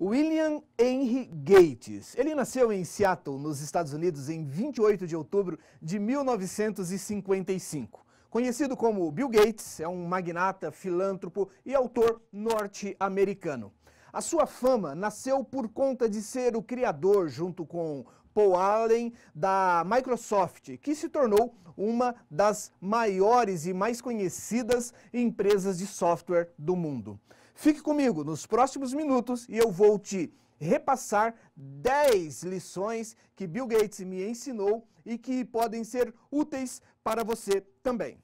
William Henry Gates. Ele nasceu em Seattle, nos Estados Unidos, em 28 de outubro de 1955. Conhecido como Bill Gates, é um magnata, filântropo e autor norte-americano. A sua fama nasceu por conta de ser o criador, junto com Paul Allen, da Microsoft, que se tornou uma das maiores e mais conhecidas empresas de software do mundo. Fique comigo nos próximos minutos e eu vou te repassar 10 lições que Bill Gates me ensinou e que podem ser úteis para você também.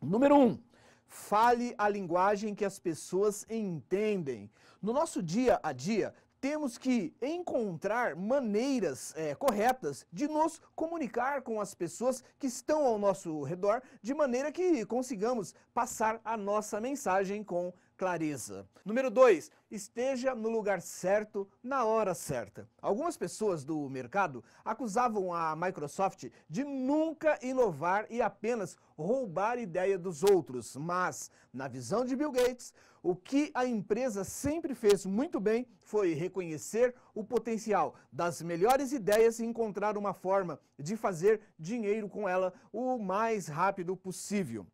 Número 1. Um, fale a linguagem que as pessoas entendem. No nosso dia a dia, temos que encontrar maneiras é, corretas de nos comunicar com as pessoas que estão ao nosso redor, de maneira que consigamos passar a nossa mensagem com clareza. Número 2, esteja no lugar certo na hora certa. Algumas pessoas do mercado acusavam a Microsoft de nunca inovar e apenas roubar ideia dos outros, mas na visão de Bill Gates, o que a empresa sempre fez muito bem foi reconhecer o potencial das melhores ideias e encontrar uma forma de fazer dinheiro com ela o mais rápido possível.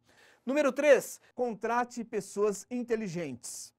Número 3, contrate pessoas inteligentes.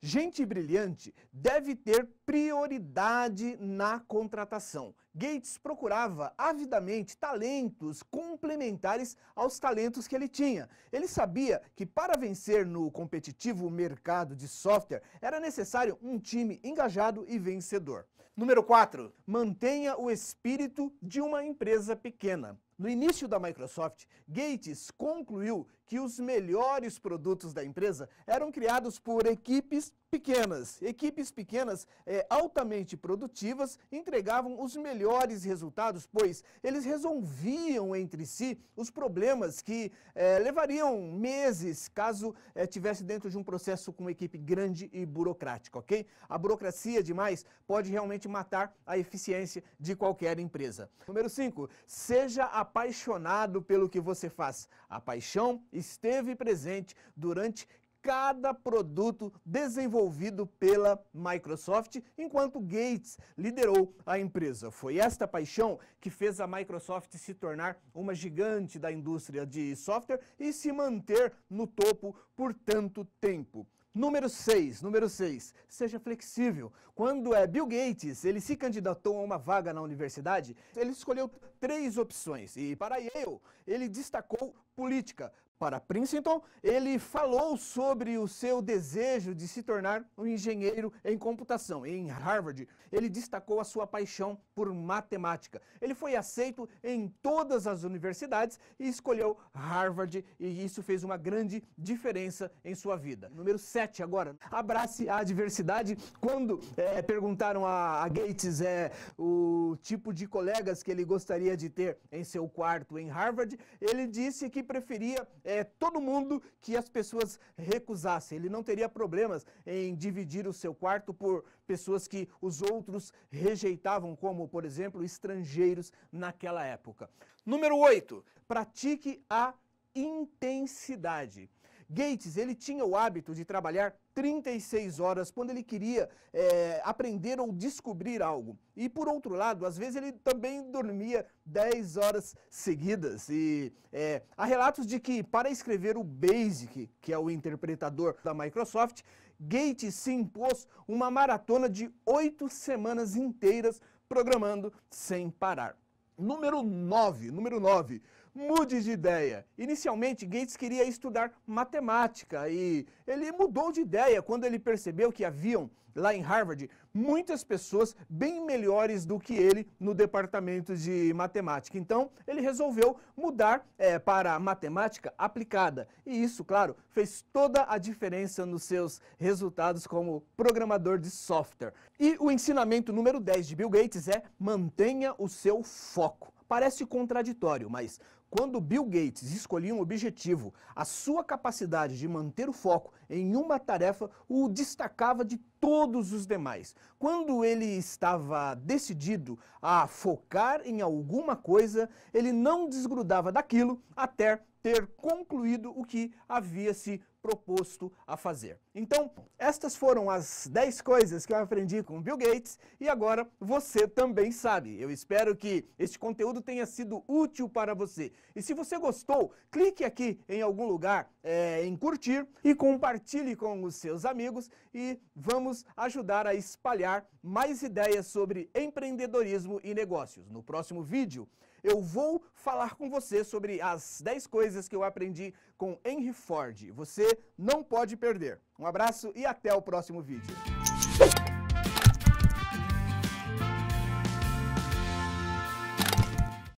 Gente brilhante deve ter prioridade na contratação. Gates procurava avidamente talentos complementares aos talentos que ele tinha. Ele sabia que para vencer no competitivo mercado de software era necessário um time engajado e vencedor. Número 4. Mantenha o espírito de uma empresa pequena. No início da Microsoft, Gates concluiu que os melhores produtos da empresa eram criados por equipes pequenas. Equipes pequenas é, altamente produtivas entregavam os melhores resultados, pois eles resolviam entre si os problemas que é, levariam meses caso é, tivesse dentro de um processo com uma equipe grande e burocrática, ok? A burocracia demais pode realmente matar a eficiência de qualquer empresa. Número 5, seja apaixonado pelo que você faz. A paixão esteve presente durante cada produto desenvolvido pela Microsoft, enquanto Gates liderou a empresa. Foi esta paixão que fez a Microsoft se tornar uma gigante da indústria de software e se manter no topo por tanto tempo. Número 6, número 6, seja flexível. Quando é Bill Gates, ele se candidatou a uma vaga na universidade, ele escolheu três opções e para Yale, ele destacou política, para Princeton, ele falou sobre o seu desejo de se tornar um engenheiro em computação. Em Harvard, ele destacou a sua paixão por matemática. Ele foi aceito em todas as universidades e escolheu Harvard, e isso fez uma grande diferença em sua vida. Número 7 agora, abrace a adversidade. Quando é, perguntaram a, a Gates é, o tipo de colegas que ele gostaria de ter em seu quarto em Harvard, ele disse que preferia é, todo mundo que as pessoas recusassem. Ele não teria problemas em dividir o seu quarto por pessoas que os outros rejeitavam, como, por exemplo, estrangeiros naquela época. Número 8. Pratique a intensidade. Gates, ele tinha o hábito de trabalhar 36 horas quando ele queria é, aprender ou descobrir algo. E por outro lado, às vezes ele também dormia 10 horas seguidas. E é, há relatos de que para escrever o BASIC, que é o interpretador da Microsoft, Gates se impôs uma maratona de 8 semanas inteiras programando sem parar. Número 9, número 9 mude de ideia. Inicialmente, Gates queria estudar matemática e ele mudou de ideia quando ele percebeu que haviam, lá em Harvard, muitas pessoas bem melhores do que ele no departamento de matemática. Então, ele resolveu mudar é, para matemática aplicada. E isso, claro, fez toda a diferença nos seus resultados como programador de software. E o ensinamento número 10 de Bill Gates é mantenha o seu foco parece contraditório, mas quando Bill Gates escolhia um objetivo, a sua capacidade de manter o foco em uma tarefa o destacava de todos os demais. Quando ele estava decidido a focar em alguma coisa, ele não desgrudava daquilo até ter concluído o que havia se proposto a fazer. Então, estas foram as 10 coisas que eu aprendi com Bill Gates e agora você também sabe. Eu espero que este conteúdo tenha sido útil para você. E se você gostou, clique aqui em algum lugar é, em curtir e compartilhe com os seus amigos e vamos ajudar a espalhar mais ideias sobre empreendedorismo e negócios. No próximo vídeo, eu vou falar com você sobre as 10 coisas que eu aprendi com Henry Ford. Você não pode perder. Um abraço e até o próximo vídeo.